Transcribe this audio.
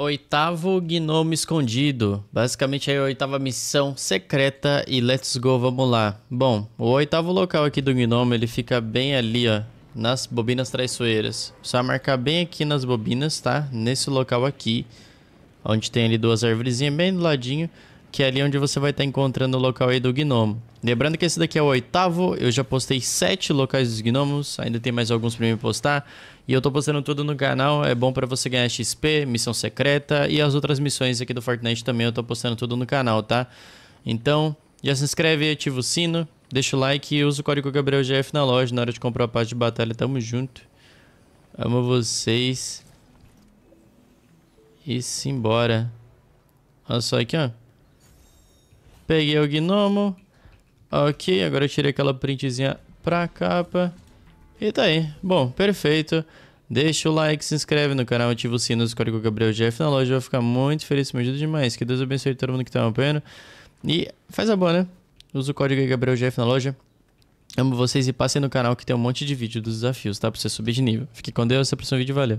Oitavo Gnome Escondido. Basicamente a oitava missão secreta e let's go, vamos lá. Bom, o oitavo local aqui do Gnome, ele fica bem ali, ó, nas bobinas traiçoeiras. Só marcar bem aqui nas bobinas, tá? Nesse local aqui, onde tem ali duas árvorezinhas bem do ladinho que é ali onde você vai estar encontrando o local aí do Gnomo. Lembrando que esse daqui é o oitavo, eu já postei sete locais dos Gnomos, ainda tem mais alguns para mim postar. E eu tô postando tudo no canal, é bom para você ganhar XP, missão secreta e as outras missões aqui do Fortnite também, eu tô postando tudo no canal, tá? Então, já se inscreve, ativa o sino, deixa o like e usa o código GabrielGF na loja na hora de comprar a parte de batalha, tamo junto. Amo vocês. E simbora. Olha só aqui, ó. Peguei o gnomo. Ok, agora eu tirei aquela printzinha pra capa. E tá aí. Bom, perfeito. Deixa o like, se inscreve no canal, ativa o sino, escolhe o Gabriel Jeff na loja. Eu vou ficar muito feliz, me ajuda demais. Que Deus abençoe todo mundo que tá acompanhando. E faz a boa, né? Usa o código Gabriel Jeff na loja. Amo vocês e passem no canal que tem um monte de vídeo dos desafios, tá? Pra você subir de nível. Fique com Deus, até o próximo vídeo, valeu.